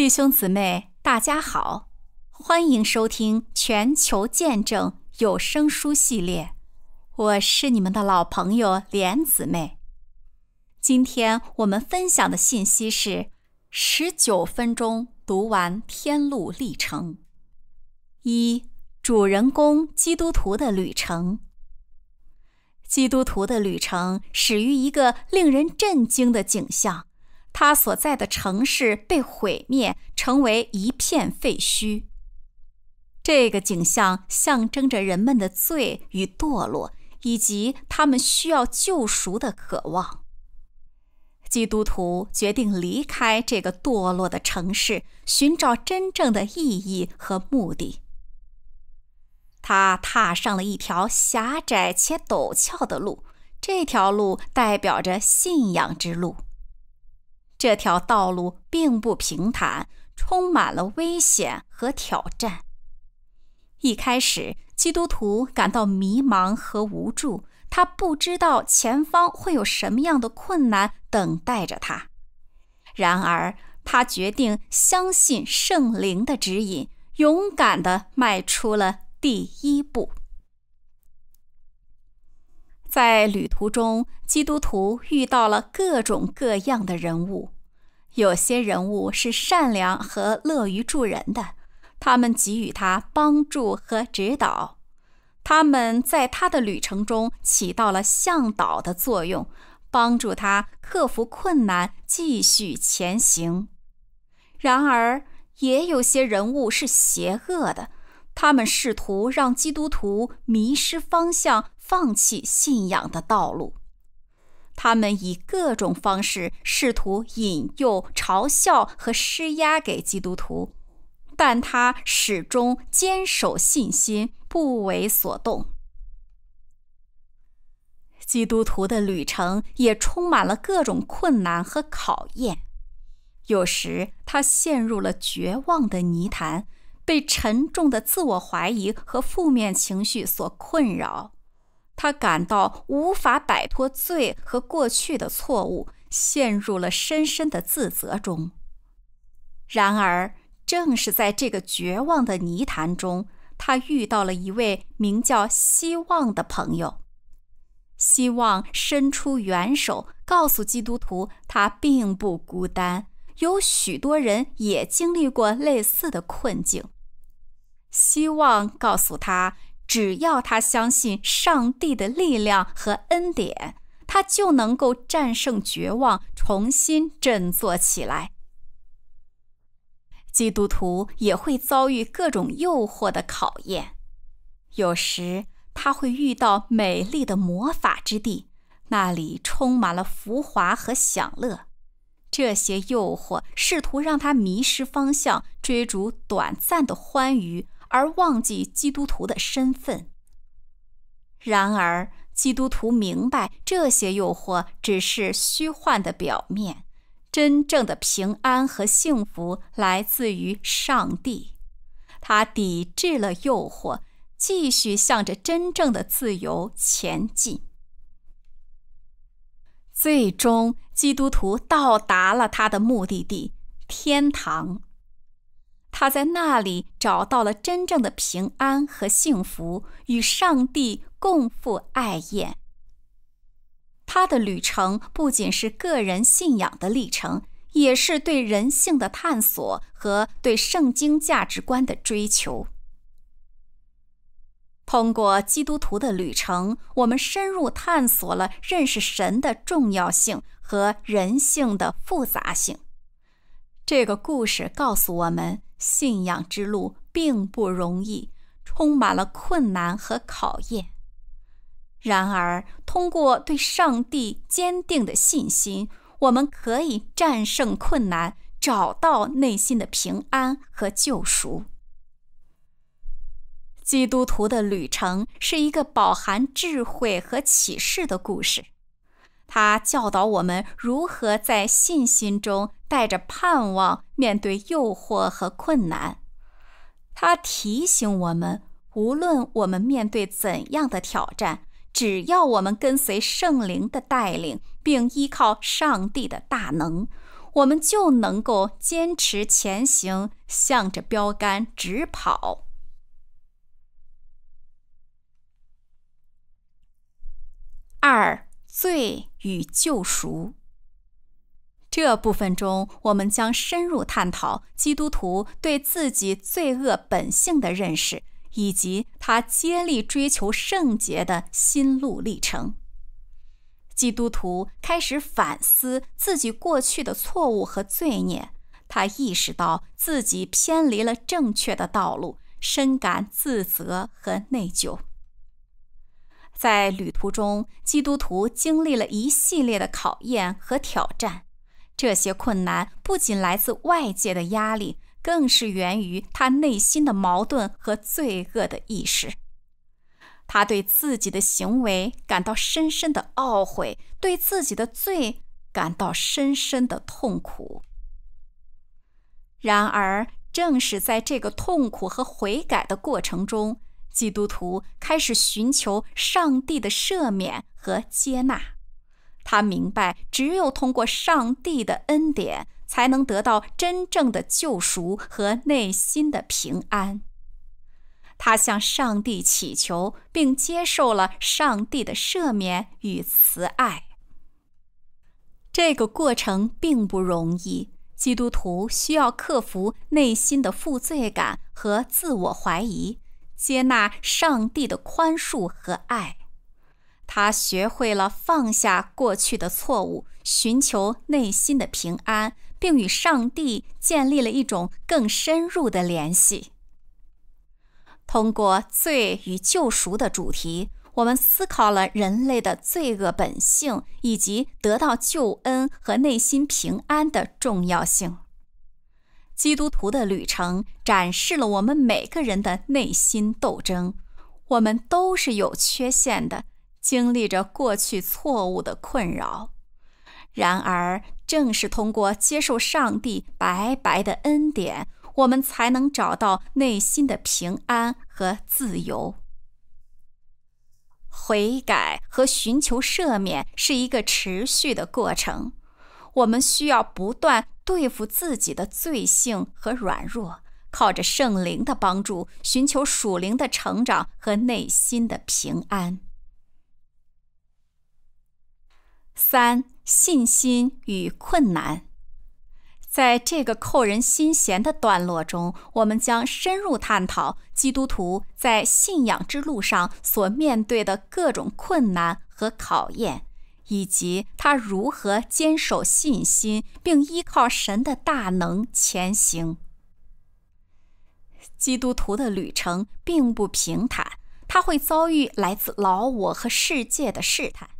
弟兄姊妹，大家好，欢迎收听《全球见证》有声书系列，我是你们的老朋友莲姊妹。今天我们分享的信息是：十九分钟读完《天路历程》。一、主人公基督徒的旅程。基督徒的旅程始于一个令人震惊的景象。他所在的城市被毁灭，成为一片废墟。这个景象象征着人们的罪与堕落，以及他们需要救赎的渴望。基督徒决定离开这个堕落的城市，寻找真正的意义和目的。他踏上了一条狭窄且陡峭的路，这条路代表着信仰之路。这条道路并不平坦，充满了危险和挑战。一开始，基督徒感到迷茫和无助，他不知道前方会有什么样的困难等待着他。然而，他决定相信圣灵的指引，勇敢地迈出了第一步。在旅途中，基督徒遇到了各种各样的人物。有些人物是善良和乐于助人的，他们给予他帮助和指导，他们在他的旅程中起到了向导的作用，帮助他克服困难，继续前行。然而，也有些人物是邪恶的。他们试图让基督徒迷失方向、放弃信仰的道路。他们以各种方式试图引诱、嘲笑和施压给基督徒，但他始终坚守信心，不为所动。基督徒的旅程也充满了各种困难和考验，有时他陷入了绝望的泥潭。被沉重的自我怀疑和负面情绪所困扰，他感到无法摆脱罪和过去的错误，陷入了深深的自责中。然而，正是在这个绝望的泥潭中，他遇到了一位名叫希望的朋友。希望伸出援手，告诉基督徒他并不孤单，有许多人也经历过类似的困境。希望告诉他，只要他相信上帝的力量和恩典，他就能够战胜绝望，重新振作起来。基督徒也会遭遇各种诱惑的考验，有时他会遇到美丽的魔法之地，那里充满了浮华和享乐。这些诱惑试图让他迷失方向，追逐短暂的欢愉。而忘记基督徒的身份。然而，基督徒明白这些诱惑只是虚幻的表面，真正的平安和幸福来自于上帝。他抵制了诱惑，继续向着真正的自由前进。最终，基督徒到达了他的目的地——天堂。他在那里找到了真正的平安和幸福，与上帝共赴爱宴。他的旅程不仅是个人信仰的历程，也是对人性的探索和对圣经价值观的追求。通过基督徒的旅程，我们深入探索了认识神的重要性和人性的复杂性。这个故事告诉我们。信仰之路并不容易，充满了困难和考验。然而，通过对上帝坚定的信心，我们可以战胜困难，找到内心的平安和救赎。基督徒的旅程是一个饱含智慧和启示的故事。他教导我们如何在信心中带着盼望面对诱惑和困难。他提醒我们，无论我们面对怎样的挑战，只要我们跟随圣灵的带领，并依靠上帝的大能，我们就能够坚持前行，向着标杆直跑。二。罪与救赎。这部分中，我们将深入探讨基督徒对自己罪恶本性的认识，以及他竭力追求圣洁的心路历程。基督徒开始反思自己过去的错误和罪孽，他意识到自己偏离了正确的道路，深感自责和内疚。在旅途中，基督徒经历了一系列的考验和挑战。这些困难不仅来自外界的压力，更是源于他内心的矛盾和罪恶的意识。他对自己的行为感到深深的懊悔，对自己的罪感到深深的痛苦。然而，正是在这个痛苦和悔改的过程中。基督徒开始寻求上帝的赦免和接纳。他明白，只有通过上帝的恩典，才能得到真正的救赎和内心的平安。他向上帝祈求，并接受了上帝的赦免与慈爱。这个过程并不容易，基督徒需要克服内心的负罪感和自我怀疑。接纳上帝的宽恕和爱，他学会了放下过去的错误，寻求内心的平安，并与上帝建立了一种更深入的联系。通过罪与救赎的主题，我们思考了人类的罪恶本性以及得到救恩和内心平安的重要性。基督徒的旅程展示了我们每个人的内心斗争。我们都是有缺陷的，经历着过去错误的困扰。然而，正是通过接受上帝白白的恩典，我们才能找到内心的平安和自由。悔改和寻求赦免是一个持续的过程，我们需要不断。对付自己的罪性和软弱，靠着圣灵的帮助，寻求属灵的成长和内心的平安。三、信心与困难。在这个扣人心弦的段落中，我们将深入探讨基督徒在信仰之路上所面对的各种困难和考验。以及他如何坚守信心，并依靠神的大能前行。基督徒的旅程并不平坦，他会遭遇来自老我和世界的试探，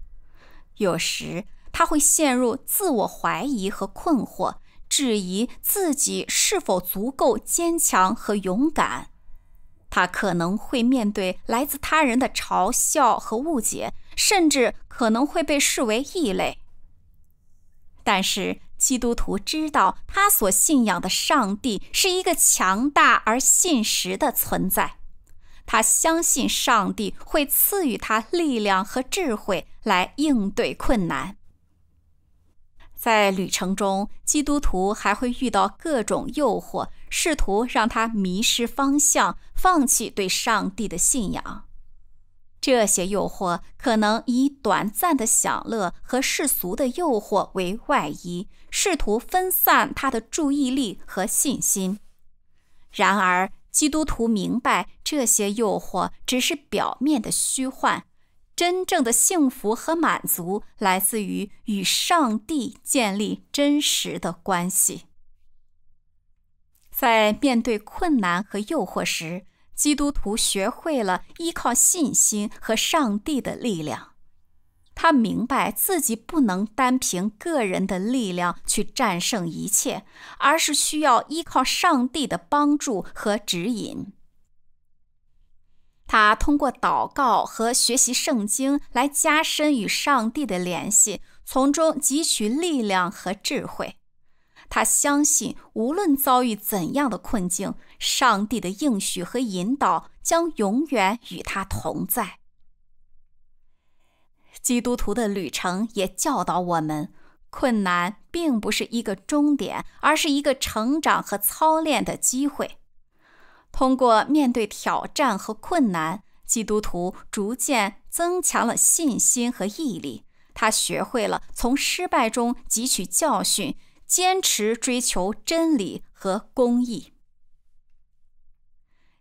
有时他会陷入自我怀疑和困惑，质疑自己是否足够坚强和勇敢。他可能会面对来自他人的嘲笑和误解，甚至可能会被视为异类。但是基督徒知道，他所信仰的上帝是一个强大而现实的存在。他相信上帝会赐予他力量和智慧来应对困难。在旅程中，基督徒还会遇到各种诱惑，试图让他迷失方向、放弃对上帝的信仰。这些诱惑可能以短暂的享乐和世俗的诱惑为外衣，试图分散他的注意力和信心。然而，基督徒明白这些诱惑只是表面的虚幻。真正的幸福和满足来自于与上帝建立真实的关系。在面对困难和诱惑时，基督徒学会了依靠信心和上帝的力量。他明白自己不能单凭个人的力量去战胜一切，而是需要依靠上帝的帮助和指引。他通过祷告和学习圣经来加深与上帝的联系，从中汲取力量和智慧。他相信，无论遭遇怎样的困境，上帝的应许和引导将永远与他同在。基督徒的旅程也教导我们，困难并不是一个终点，而是一个成长和操练的机会。通过面对挑战和困难，基督徒逐渐增强了信心和毅力。他学会了从失败中汲取教训，坚持追求真理和公义。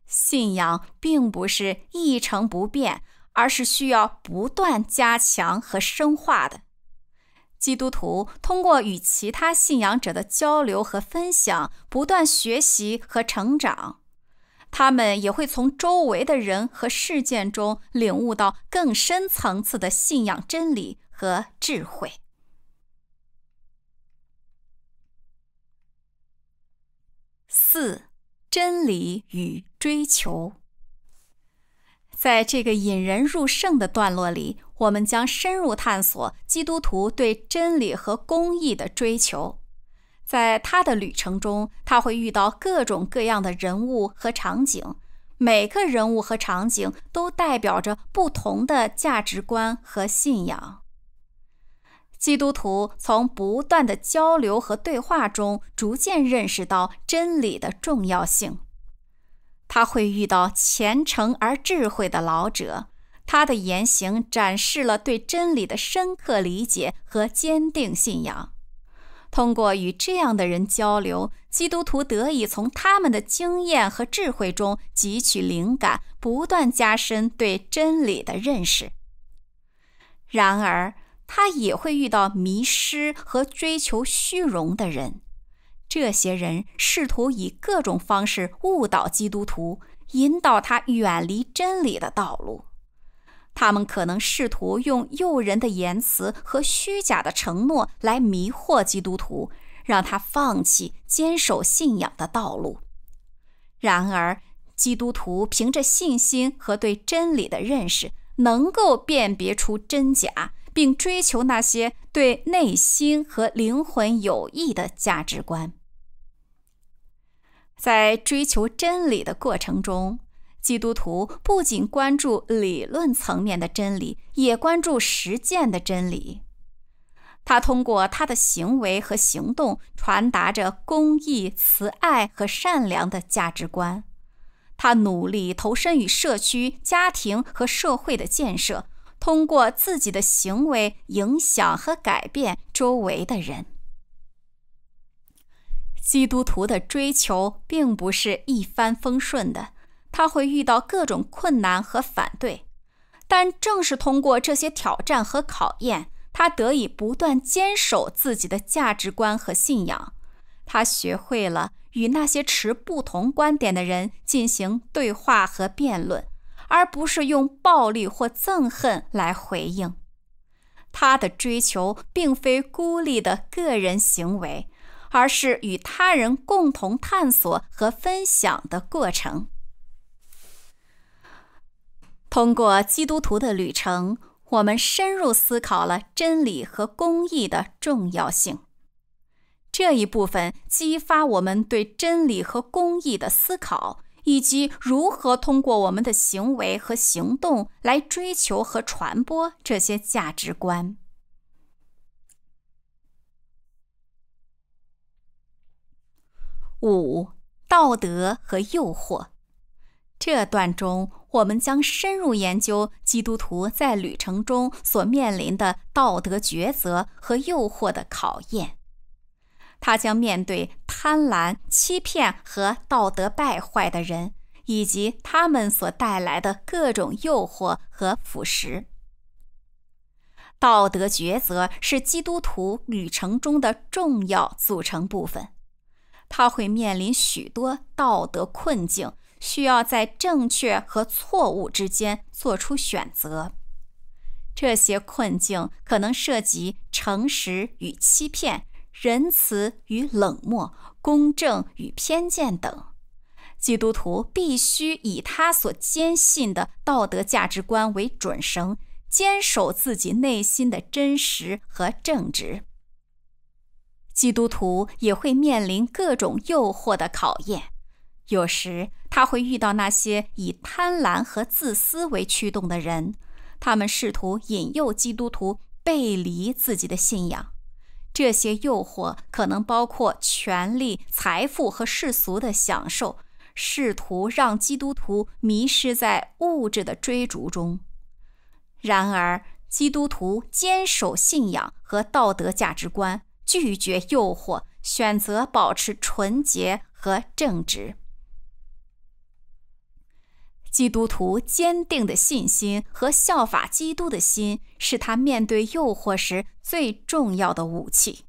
信仰并不是一成不变，而是需要不断加强和深化的。基督徒通过与其他信仰者的交流和分享，不断学习和成长。他们也会从周围的人和事件中领悟到更深层次的信仰、真理和智慧。四、真理与追求。在这个引人入胜的段落里，我们将深入探索基督徒对真理和公义的追求。在他的旅程中，他会遇到各种各样的人物和场景，每个人物和场景都代表着不同的价值观和信仰。基督徒从不断的交流和对话中逐渐认识到真理的重要性。他会遇到虔诚而智慧的老者，他的言行展示了对真理的深刻理解和坚定信仰。通过与这样的人交流，基督徒得以从他们的经验和智慧中汲取灵感，不断加深对真理的认识。然而，他也会遇到迷失和追求虚荣的人，这些人试图以各种方式误导基督徒，引导他远离真理的道路。他们可能试图用诱人的言辞和虚假的承诺来迷惑基督徒，让他放弃坚守信仰的道路。然而，基督徒凭着信心和对真理的认识，能够辨别出真假，并追求那些对内心和灵魂有益的价值观。在追求真理的过程中，基督徒不仅关注理论层面的真理，也关注实践的真理。他通过他的行为和行动传达着公义、慈爱和善良的价值观。他努力投身于社区、家庭和社会的建设，通过自己的行为影响和改变周围的人。基督徒的追求并不是一帆风顺的。他会遇到各种困难和反对，但正是通过这些挑战和考验，他得以不断坚守自己的价值观和信仰。他学会了与那些持不同观点的人进行对话和辩论，而不是用暴力或憎恨来回应。他的追求并非孤立的个人行为，而是与他人共同探索和分享的过程。通过基督徒的旅程，我们深入思考了真理和公义的重要性。这一部分激发我们对真理和公义的思考，以及如何通过我们的行为和行动来追求和传播这些价值观。五、道德和诱惑。这段中，我们将深入研究基督徒在旅程中所面临的道德抉择和诱惑的考验。他将面对贪婪、欺骗和道德败坏的人，以及他们所带来的各种诱惑和腐蚀。道德抉择是基督徒旅程中的重要组成部分，他会面临许多道德困境。需要在正确和错误之间做出选择。这些困境可能涉及诚实与欺骗、仁慈与冷漠、公正与偏见等。基督徒必须以他所坚信的道德价值观为准绳，坚守自己内心的真实和正直。基督徒也会面临各种诱惑的考验。有时他会遇到那些以贪婪和自私为驱动的人，他们试图引诱基督徒背离自己的信仰。这些诱惑可能包括权力、财富和世俗的享受，试图让基督徒迷失在物质的追逐中。然而，基督徒坚守信仰和道德价值观，拒绝诱惑，选择保持纯洁和正直。基督徒坚定的信心和效法基督的心是他面对诱惑时最重要的武器。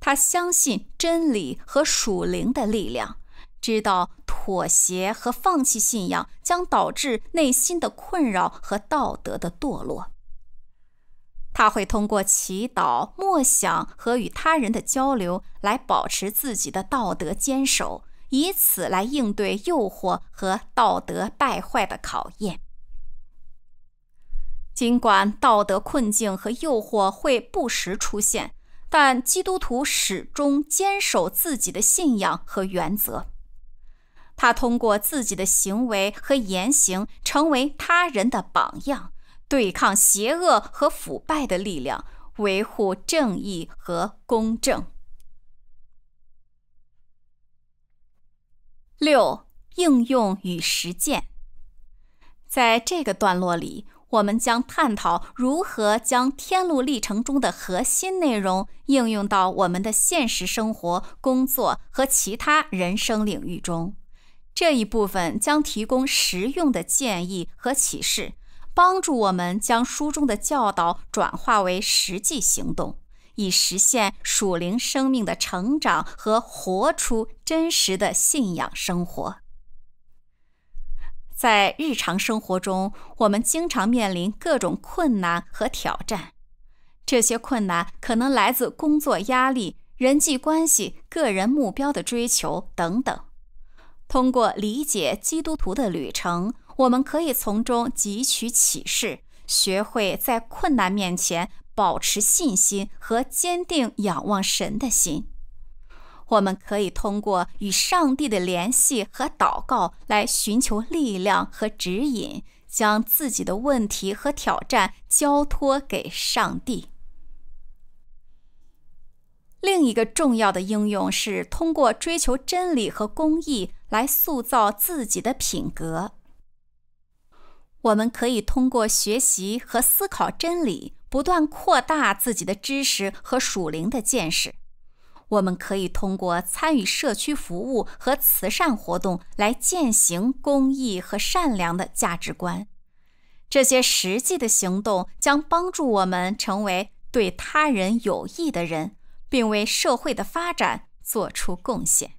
他相信真理和属灵的力量，知道妥协和放弃信仰将导致内心的困扰和道德的堕落。他会通过祈祷、默想和与他人的交流来保持自己的道德坚守。以此来应对诱惑和道德败坏的考验。尽管道德困境和诱惑会不时出现，但基督徒始终坚守自己的信仰和原则。他通过自己的行为和言行，成为他人的榜样，对抗邪恶和腐败的力量，维护正义和公正。六、应用与实践。在这个段落里，我们将探讨如何将《天路历程》中的核心内容应用到我们的现实生活、工作和其他人生领域中。这一部分将提供实用的建议和启示，帮助我们将书中的教导转化为实际行动。以实现属灵生命的成长和活出真实的信仰生活。在日常生活中，我们经常面临各种困难和挑战，这些困难可能来自工作压力、人际关系、个人目标的追求等等。通过理解基督徒的旅程，我们可以从中汲取启示，学会在困难面前。保持信心和坚定，仰望神的心。我们可以通过与上帝的联系和祷告来寻求力量和指引，将自己的问题和挑战交托给上帝。另一个重要的应用是通过追求真理和公义来塑造自己的品格。我们可以通过学习和思考真理。不断扩大自己的知识和属灵的见识。我们可以通过参与社区服务和慈善活动来践行公益和善良的价值观。这些实际的行动将帮助我们成为对他人有益的人，并为社会的发展做出贡献。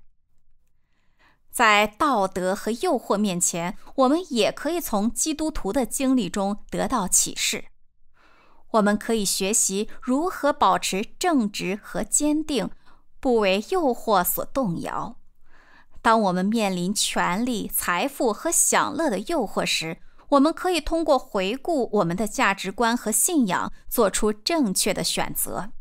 在道德和诱惑面前，我们也可以从基督徒的经历中得到启示。我们可以学习如何保持正直和坚定，不为诱惑所动摇。当我们面临权力、财富和享乐的诱惑时，我们可以通过回顾我们的价值观和信仰，做出正确的选择。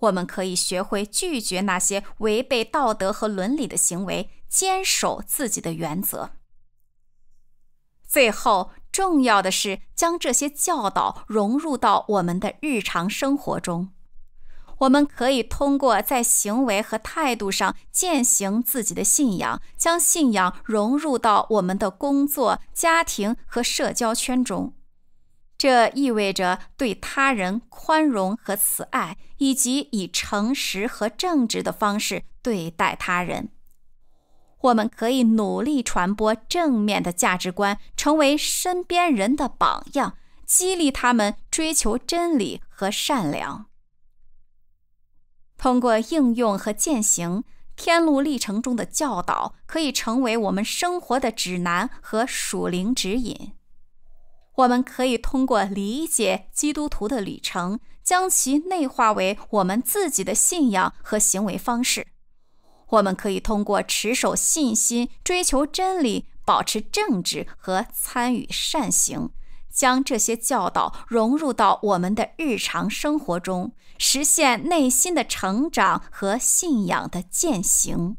我们可以学会拒绝那些违背道德和伦理的行为，坚守自己的原则。最后。重要的是将这些教导融入到我们的日常生活中。我们可以通过在行为和态度上践行自己的信仰，将信仰融入到我们的工作、家庭和社交圈中。这意味着对他人宽容和慈爱，以及以诚实和正直的方式对待他人。我们可以努力传播正面的价值观，成为身边人的榜样，激励他们追求真理和善良。通过应用和践行《天路历程》中的教导，可以成为我们生活的指南和属灵指引。我们可以通过理解基督徒的旅程，将其内化为我们自己的信仰和行为方式。我们可以通过持守信心、追求真理、保持正直和参与善行，将这些教导融入到我们的日常生活中，实现内心的成长和信仰的践行。